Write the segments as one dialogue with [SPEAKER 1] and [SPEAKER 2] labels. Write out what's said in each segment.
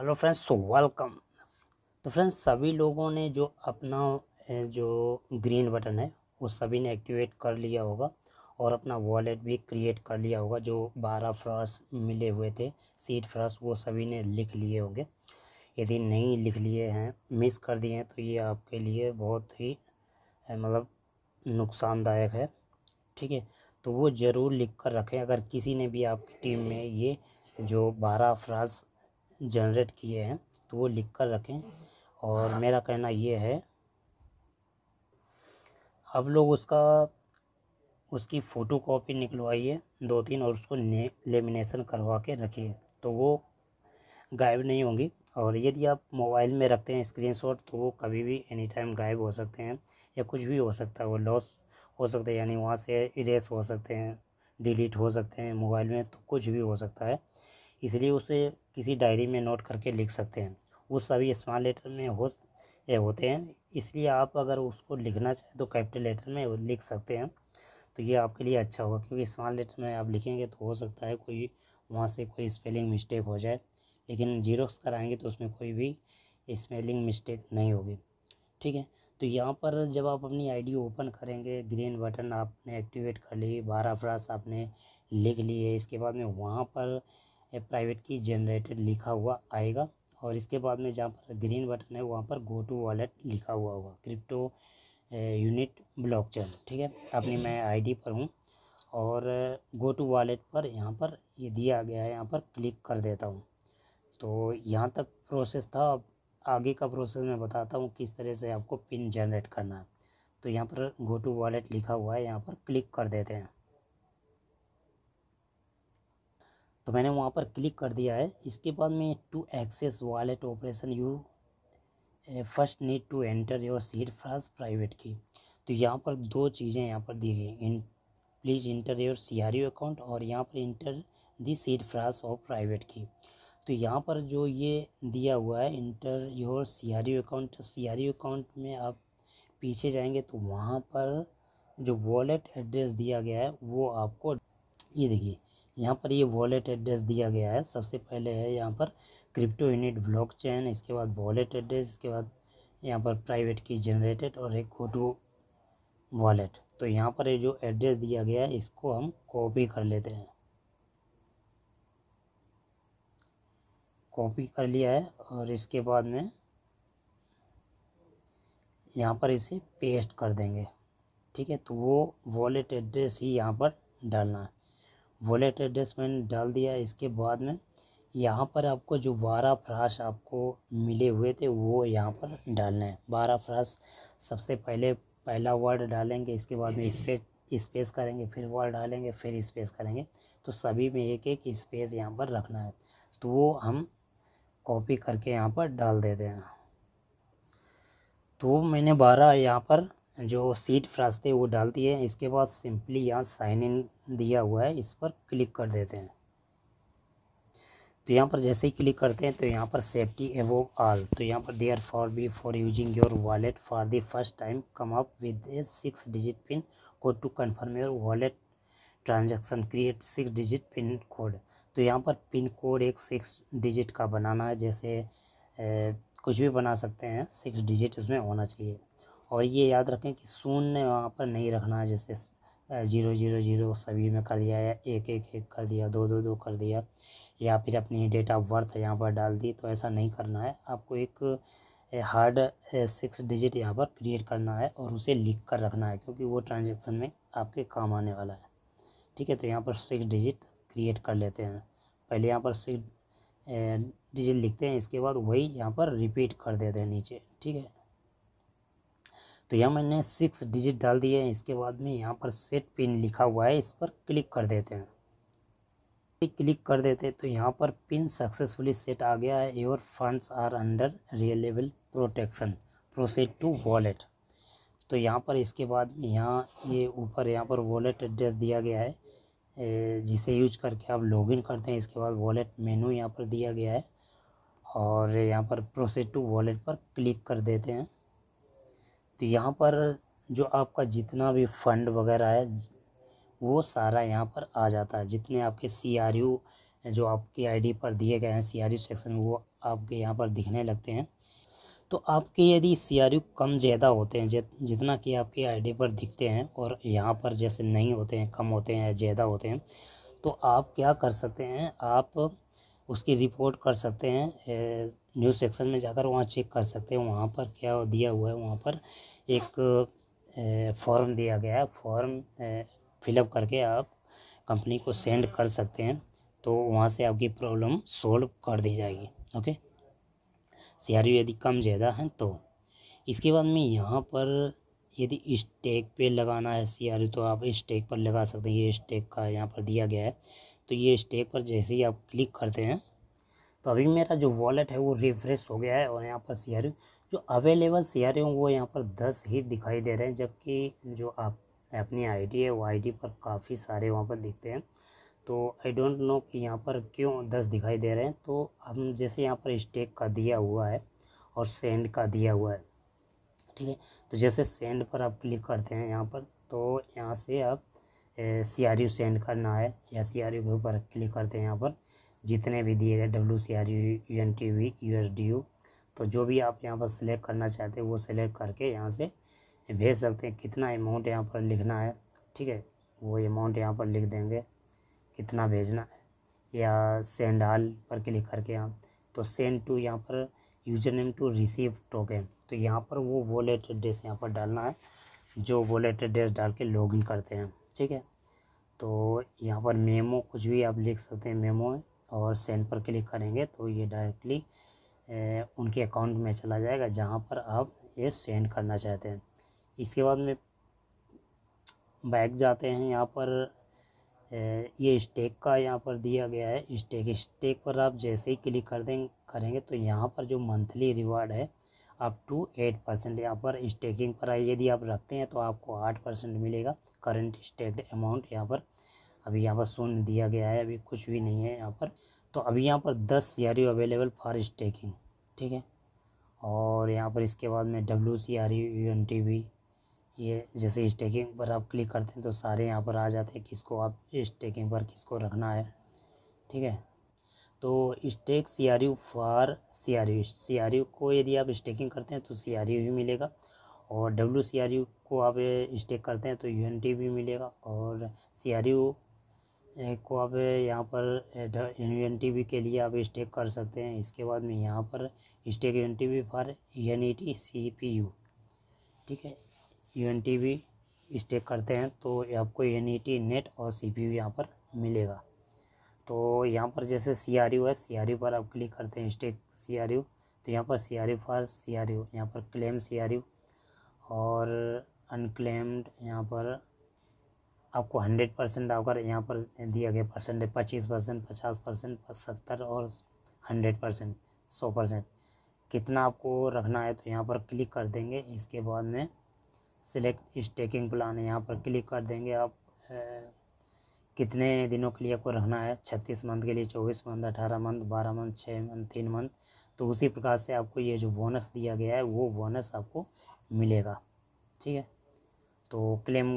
[SPEAKER 1] hello friends welcome तो friends सभी लोगों ने जो अपना जो ग्रीन बटन है वो सभी ने एक्टिवेट कर लिया होगा और अपना वॉलेट भी क्रिएट कर लिया होगा जो बारह फ्रास मिले हुए थे सीट फ्रास वो सभी ने लिख लिए होंगे यदि नहीं लिख लिए हैं मिस कर दिए हैं तो ये आपके लिए बहुत ही मतलब नुकसानदायक है ठीक है तो वो ज़रूर लिख कर रखें अगर किसी ने भी आपकी टीम में ये जो बारह फ्रास जनरेट किए हैं तो वो लिख कर रखें और मेरा कहना ये है आप लोग उसका उसकी फ़ोटो कापी निकलवाइए दो तीन और उसको लेमिनेशन करवा के रखिए तो वो गायब नहीं होंगी और यदि आप मोबाइल में रखते हैं स्क्रीनशॉट तो वो कभी भी एनी टाइम गायब हो सकते हैं या कुछ भी हो सकता है वो लॉस हो सकता है यानी वहाँ से इरेस हो सकते हैं डिलीट हो सकते हैं मोबाइल में तो कुछ भी हो सकता है इसलिए उसे किसी डायरी में नोट करके लिख सकते हैं वो सभी स्मॉल लेटर में हो होते हैं इसलिए आप अगर उसको लिखना चाहें तो कैपिटल लेटर में लिख सकते हैं तो ये आपके लिए अच्छा होगा क्योंकि स्मॉल लेटर में आप लिखेंगे तो हो सकता है कोई वहाँ से कोई स्पेलिंग मिस्टेक हो जाए लेकिन जीरोक्स कराएंगे तो उसमें कोई भी स्पेलिंग मिस्टेक नहीं होगी ठीक है तो यहाँ पर जब आप अपनी आईडी ओपन करेंगे ग्रीन बटन आपने एक्टिवेट कर ली बारह फ्रास आपने लिख लिए इसके बाद में वहाँ पर प्राइवेट की जनरेटेड लिखा हुआ आएगा और इसके बाद में जहाँ पर ग्रीन बटन है वहाँ पर गो टू वॉलेट लिखा हुआ होगा क्रिप्टो यूनिट ब्लॉकचेन ठीक है अपनी मैं आईडी पर हूँ और गो टू वॉलेट पर यहाँ पर ये दिया गया है यहाँ पर क्लिक कर देता हूँ तो यहाँ तक प्रोसेस था अब आगे का प्रोसेस मैं बताता हूँ किस तरह से आपको पिन जनरेट करना है तो यहाँ पर गो टू वॉलेट लिखा हुआ है यहाँ पर क्लिक कर देते हैं तो मैंने वहाँ पर क्लिक कर दिया है इसके बाद में to access wallet operation you first need to enter your seed first private key तो यहाँ पर दो चीज़ें यहाँ पर दी गई इन please enter your C R U account और यहाँ पर enter the seed phrase of private key तो यहाँ पर जो ये दिया हुआ है enter your C R U account C R U account में आप पीछे जाएंगे तो वहाँ पर जो वॉलेट एड्रेस दिया गया है वो आपको ये देखिए यहाँ पर ये वॉलेट एड्रेस दिया गया है सबसे पहले है यहाँ पर क्रिप्टो यूनिट ब्लॉक इसके बाद वॉलेट एड्रेस इसके बाद यहाँ पर प्राइवेट की जनरेटेड और एक गोटो वॉलेट तो यहाँ पर ये जो एड्रेस दिया गया है इसको हम कॉपी कर लेते हैं कॉपी कर लिया है और इसके बाद में यहाँ पर इसे पेस्ट कर देंगे ठीक है तो वो वॉलेट एड्रेस ही यहाँ पर डालना है वॉलेट एड्रेस मैंने डाल दिया इसके बाद में यहाँ पर आपको जो बारह फ्राश आपको मिले हुए थे वो यहाँ पर डालना है बारह फ्राश सबसे पहले पहला वर्ड डालेंगे इसके बाद में स्पेस स्पेस करेंगे फिर वर्ड डालेंगे फिर स्पेस करेंगे तो सभी में एक एक स्पेस यहाँ पर रखना है तो वो हम कॉपी करके यहाँ पर डाल देते हैं तो मैंने बारह यहाँ पर जो सीट है वो डालती है इसके बाद सिंपली यहाँ साइन इन दिया हुआ है इस पर क्लिक कर देते हैं तो यहाँ पर जैसे ही क्लिक करते हैं तो यहाँ पर सेफ्टी वो आल तो यहाँ पर therefore before using your wallet for the first time come up with a six digit pin code to confirm your wallet transaction create six digit pin code तो यहाँ पर पिन कोड एक six digit का बनाना है जैसे ए, कुछ भी बना सकते हैं सिक्स डिजिट उसमें होना चाहिए और ये याद रखें कि शून्य वहाँ पर नहीं रखना है जैसे ज़ीरो ज़ीरो ज़ीरो सभी में कर दिया या एक एक एक कर दिया दो दो दो कर दिया या फिर अपनी डेट ऑफ बर्थ यहाँ पर डाल दी तो ऐसा नहीं करना है आपको एक हार्ड सिक्स डिजिट यहाँ पर क्रिएट करना है और उसे लिख कर रखना है क्योंकि वो ट्रांजेक्शन में आपके काम आने वाला है ठीक है तो यहाँ पर सिक्स डिजिट क्रिएट कर लेते हैं पहले यहाँ पर सिक्स डिजिट लिखते हैं इसके बाद वही यहाँ पर रिपीट कर देते हैं नीचे ठीक है तो यहाँ मैंने सिक्स डिजिट डाल दिए हैं इसके बाद में यहाँ पर सेट पिन लिखा हुआ है इस पर क्लिक कर देते हैं क्लिक कर देते तो यहाँ पर पिन सक्सेसफुली सेट आ गया है your funds are under reliable protection proceed to wallet तो यहाँ पर इसके बाद यहाँ ये ऊपर यहाँ पर वॉलेट एड्रेस दिया गया है जिसे यूज करके आप लॉगिन करते हैं इसके बाद वॉलेट मेनू यहाँ पर दिया गया है और यहाँ पर प्रोसीड टू वॉलेट पर क्लिक कर देते हैं तो यहाँ पर जो आपका जितना भी फंड वगैरह है वो सारा यहाँ पर आ जाता है जितने आपके सी आर यू जो आपकी आईडी पर दिए गए हैं सी आर यू सेक्शन वो आपके यहाँ पर दिखने लगते हैं तो आपके यदि सी आर यू कम ज़्यादा होते हैं जितना कि आपके आईडी पर दिखते हैं और यहाँ पर जैसे नहीं होते हैं कम होते हैं ज़्यादा होते हैं तो आप क्या कर सकते हैं आप उसकी रिपोर्ट कर सकते हैं न्यूज़ सेक्शन में जाकर वहाँ चेक कर सकते हैं वहाँ पर क्या दिया हुआ है वहाँ पर एक फॉर्म दिया गया है फॉर्म फिलअप करके आप कंपनी को सेंड कर सकते हैं तो वहाँ से आपकी प्रॉब्लम सोल्व कर दी जाएगी ओके सी यदि कम ज़्यादा है तो इसके बाद में यहाँ पर यदि स्टेक पे लगाना है सी तो आप स्टेक पर लगा सकते हैं ये स्टेक का यहाँ पर दिया गया है तो ये स्टेक पर जैसे ही आप क्लिक करते हैं तो अभी मेरा जो वॉलेट है वो रिफ्रेश हो गया है और यहाँ पर शेयर जो अवेलेबल शेयर हों वो यहाँ पर दस ही दिखाई दे रहे हैं जबकि जो आप अपनी आईडी है वो आईडी पर काफ़ी सारे वहाँ पर दिखते हैं तो आई डोंट नो कि यहाँ पर क्यों दस दिखाई दे रहे हैं तो हम जैसे यहाँ पर स्टेक का दिया हुआ है और सेंड का दिया हुआ है ठीक है तो जैसे सेंड पर आप क्लिक करते हैं यहाँ पर तो यहाँ से आप सी आर सेंड करना है या सी आर के ऊपर क्लिक करते हैं यहाँ पर जितने भी दिए गए W C R U U N T V U S D U तो जो भी आप यहाँ पर सिलेक्ट करना चाहते हैं वो सिलेक्ट करके यहाँ से भेज सकते हैं कितना अमाउंट यहाँ पर लिखना है ठीक है वो अमाउंट यहाँ पर लिख देंगे कितना भेजना है या सेंड आल पर क्लिक करके आप तो सेंड टू यहाँ पर user name to receive token तो यहाँ पर वो वॉलेट एड्रेस यहाँ पर डालना है जो वॉलेट एड्रेस डाल के लॉगिन करते हैं ठीक है तो यहाँ पर मेमो कुछ भी आप लिख सकते हैं मेमो है और सेंड पर क्लिक करेंगे तो ये डायरेक्टली उनके अकाउंट में चला जाएगा जहाँ पर आप ये सेंड करना चाहते हैं इसके बाद में बैक जाते हैं यहाँ पर ये स्टेक का यहाँ पर दिया गया है स्टेक स्टेक पर आप जैसे ही क्लिक कर दें करेंगे तो यहाँ पर जो मंथली रिवार्ड है अप टू एट परसेंट यहाँ पर स्टेकिंग पर यदि आप रखते हैं तो आपको आठ परसेंट मिलेगा करंट स्टेक्ड अमाउंट यहाँ पर अभी यहाँ पर शून्य दिया गया है अभी कुछ भी नहीं है यहाँ पर तो अभी यहाँ पर दस C R U available for staking ठीक है और यहाँ पर इसके बाद में W C R U U N T V ये जैसे स्टेकिंग पर आप क्लिक करते हैं तो सारे यहाँ पर आ जाते हैं किसको आप स्टेकिंग पर किसको रखना है ठीक है तो stake C R U for C R U C R U को यदि आप स्टेकिंग करते हैं तो सी आर यू ही मिलेगा और डब्ल्यू सी आर यू को आप स्टेक करते हैं तो यू एन टी भी मिलेगा और सी आर यू को आप यहाँ पर इन्वेंटिवी के लिए आप स्टेक कर सकते हैं इसके बाद में यहाँ पर stake unity for N E T C P U ठीक है यूनिटी स्टेक करते हैं तो आपको एन ई टी नेट और सी पी यू यहाँ पर मिलेगा तो यहाँ पर जैसे सी आर यू है सी आर यू पर आप क्लिक करते हैं स्टेक सी आर यू तो यहाँ पर C R U for C R U यहाँ पर क्लेम सी आर यू और अनक्लेम्ड यहाँ पर आपको हंड्रेड परसेंट आकर यहाँ पर दिया गया परसेंट पच्चीस परसेंट पचास परसेंट सत्तर और हंड्रेड परसेंट सौ परसेंट कितना आपको रखना है तो यहाँ पर क्लिक कर देंगे इसके बाद में सिलेक्ट स्टेकिंग प्लान यहाँ पर क्लिक कर देंगे आप ए, कितने दिनों के लिए आपको रखना है छत्तीस मंथ के लिए चौबीस मंथ अठारह मंथ बारह मंथ छः मंथ तीन मंथ तो उसी प्रकार से आपको ये जो बोनस दिया गया है वो बोनस आपको मिलेगा ठीक है तो क्लेम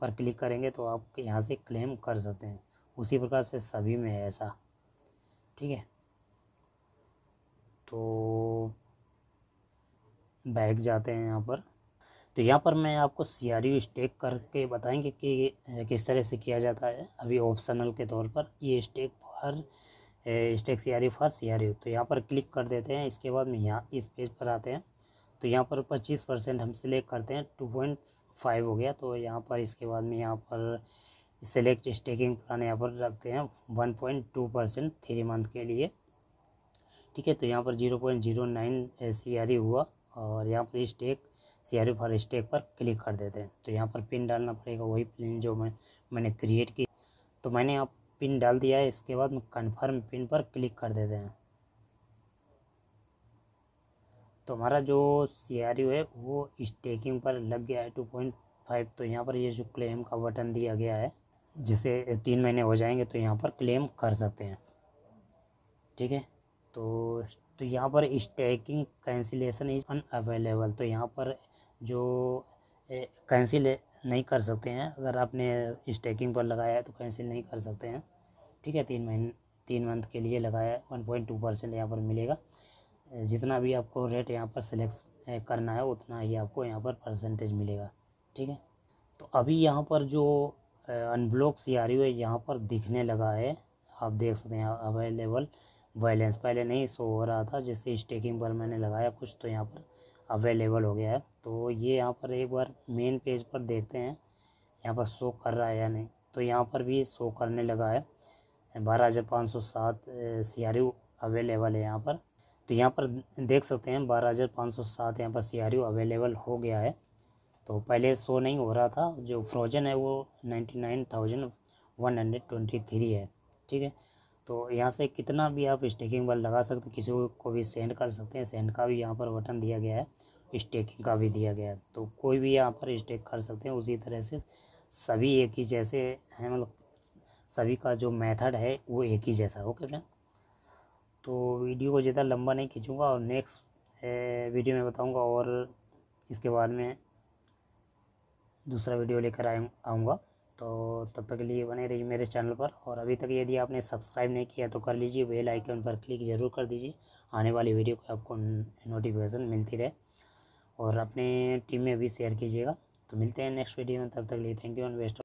[SPEAKER 1] पर क्लिक करेंगे तो आप यहाँ से क्लेम कर सकते हैं उसी प्रकार से सभी में है ऐसा ठीक है तो बैग जाते हैं यहाँ पर तो यहाँ पर मैं आपको सी आर यू स्टेक करके बताएंगे कि किस तरह से किया जाता है अभी ऑप्शनल के तौर पर ये stake for stake C R U for C R U तो यहाँ पर क्लिक कर देते हैं इसके बाद में यहाँ इस पेज पर आते हैं तो यहाँ पर पच्चीस परसेंट हम सिलेक्ट करते हैं टू पॉइंट फाइव हो गया तो यहाँ पर इसके बाद में यहाँ पर सेलेक्ट स्टेकिंग प्लान यहाँ पर रखते हैं one point two percent three month के लिए ठीक है तो यहाँ पर zero point zero nine C R E हुआ और यहाँ पर stake C R E for stake पर क्लिक कर देते हैं तो यहाँ पर पिन डालना पड़ेगा वही पिन जो मैं मैंने क्रिएट की तो मैंने यहाँ पिन डाल दिया है इसके बाद कन्फर्म पिन पर क्लिक कर देते हैं तो हमारा जो सी है वो स्टेकिंग पर लग गया है टू पॉइंट फाइव तो यहाँ पर ये जो क्लेम का बटन दिया गया है जिसे तीन महीने हो जाएंगे तो यहाँ पर क्लेम कर सकते हैं ठीक है तो तो यहाँ पर स्टेकिंग कैंसिलेशन इज़ अनअवेलेबल तो यहाँ पर जो कैंसिल नहीं कर सकते हैं अगर आपने स्टेकिंग पर लगाया है तो कैंसिल नहीं कर सकते हैं ठीक है तीन महीने तीन मंथ के लिए लगाया वन पॉइंट टू परसेंट यहाँ पर मिलेगा जितना भी आपको रेट यहाँ पर सिलेक्ट eh, करना है उतना ही आपको यहाँ पर परसेंटेज मिलेगा ठीक है तो अभी यहाँ पर जो अनब्लॉक सी आ रही है यहाँ पर दिखने लगा है आप देख सकते हैं अवेलेबल बैलेंस पहले नहीं शो हो रहा था जैसे स्टेकिंग पर मैंने लगाया कुछ तो यहाँ पर अवेलेबल हो गया है तो ये यहाँ पर एक बार मेन पेज पर देखते हैं यहाँ पर शो कर रहा है या नहीं तो यहाँ पर भी शो करने लगा है बारह हज़ार पाँच सौ सात सी eh, अवेलेबल है यहाँ पर तो यहाँ पर देख सकते हैं बारह हज़ार पाँच सौ सात यहाँ पर सी अवेलेबल हो गया है तो पहले सो नहीं हो रहा था जो फ्रोजन है वो ninety nine thousand one hundred twenty three है ठीक है तो यहाँ से कितना भी आप स्टेकिंग बल लगा सकते किसी को भी सेंड कर सकते हैं सेंड का भी यहाँ पर बटन दिया गया है स्टेकिंग का भी दिया गया है तो कोई भी यहाँ पर स्टेक कर सकते हैं उसी तरह से सभी एक ही जैसे हैं मतलब सभी का जो मेथड है वो एक ही जैसा ओके फ्रेंड तो वीडियो को ज़्यादा लंबा नहीं खींचूँगा और नेक्स्ट वीडियो में बताऊँगा और इसके बाद में दूसरा वीडियो लेकर आऊँगा तो तब तक के लिए बने रहिए मेरे चैनल पर और अभी तक यदि आपने सब्सक्राइब नहीं किया तो कर लीजिए बेल आइकन पर क्लिक ज़रूर कर दीजिए आने वाली वीडियो को आपको नोटिफिकेशन मिलती रहे और अपने टीम में भी शेयर कीजिएगा तो मिलते हैं नेक्स्ट वीडियो में तब तक लिए थैंक यू एंड बेस्ट